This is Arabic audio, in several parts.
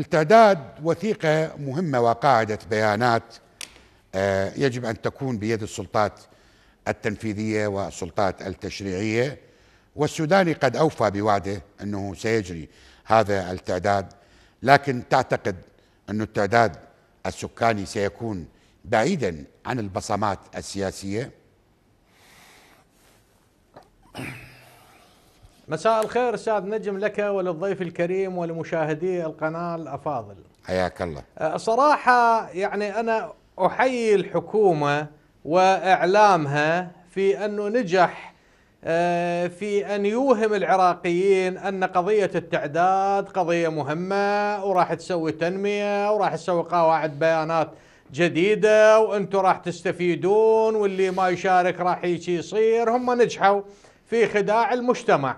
التعداد وثيقة مهمة وقاعدة بيانات آه، يجب أن تكون بيد السلطات التنفيذية والسلطات التشريعية والسوداني قد أوفى بوعده أنه سيجري هذا التعداد لكن تعتقد أن التعداد السكاني سيكون بعيدا عن البصمات السياسيه مساء الخير استاذ نجم لك وللضيف الكريم ولمشاهدي القناه الافاضل. حياك الله. أه، صراحه يعني انا احيي الحكومه واعلامها في انه نجح أه، في ان يوهم العراقيين ان قضيه التعداد قضيه مهمه وراح تسوي تنميه وراح تسوي قواعد بيانات جديده وانتم راح تستفيدون واللي ما يشارك راح يصير هم نجحوا في خداع المجتمع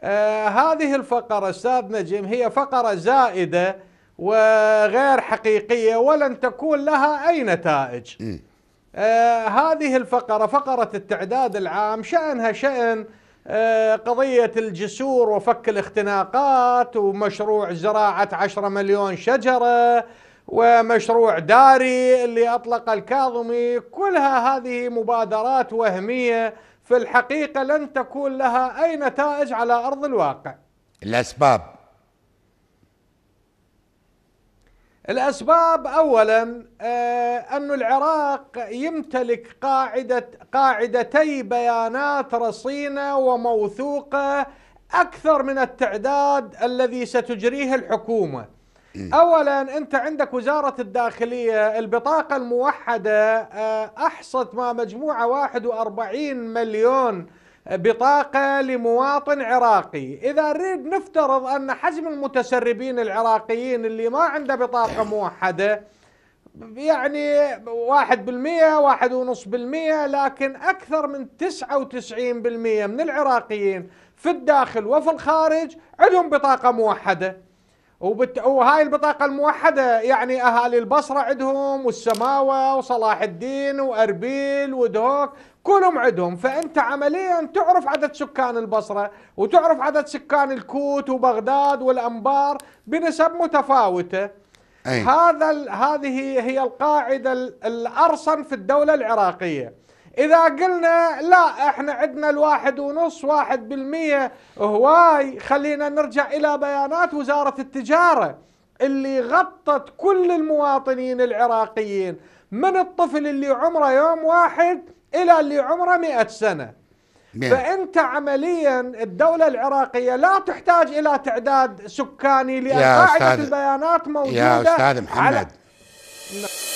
آه هذه الفقرة أستاذ نجم هي فقرة زائدة وغير حقيقية ولن تكون لها أي نتائج إيه. آه هذه الفقرة فقرة التعداد العام شأنها شأن آه قضية الجسور وفك الاختناقات ومشروع زراعة 10 مليون شجرة ومشروع داري اللي أطلق الكاظمي كلها هذه مبادرات وهمية في الحقيقة لن تكون لها أي نتائج على أرض الواقع الأسباب الأسباب أولا آه، أن العراق يمتلك قاعدة قاعدتي بيانات رصينة وموثوقة أكثر من التعداد الذي ستجريه الحكومة إيه. اولا انت عندك وزاره الداخليه البطاقه الموحده آه، احصت ما مجموعه 41 مليون بطاقة لمواطن عراقي إذا نريد نفترض أن حجم المتسربين العراقيين اللي ما عنده بطاقة موحدة يعني واحد بالمية واحد ونص بالمية لكن أكثر من تسعة وتسعين بالمية من العراقيين في الداخل وفي الخارج عندهم بطاقة موحدة وبت... وهاي البطاقة الموحدة يعني أهالي البصرة عندهم والسماوة وصلاح الدين وأربيل ودهوك كلهم عندهم فأنت عمليا تعرف عدد سكان البصرة وتعرف عدد سكان الكوت وبغداد والأنبار بنسب متفاوتة أي. هذا ال... هذه هي القاعدة الأرصن في الدولة العراقية إذا قلنا لا احنا عندنا الواحد ونص واحد بالمية هواي خلينا نرجع إلى بيانات وزارة التجارة اللي غطت كل المواطنين العراقيين من الطفل اللي عمره يوم واحد إلى اللي عمره مئة سنة فانت عمليا الدوله العراقيه لا تحتاج الى تعداد سكاني لان قاعده البيانات موجوده يا استاذ محمد على... نعم.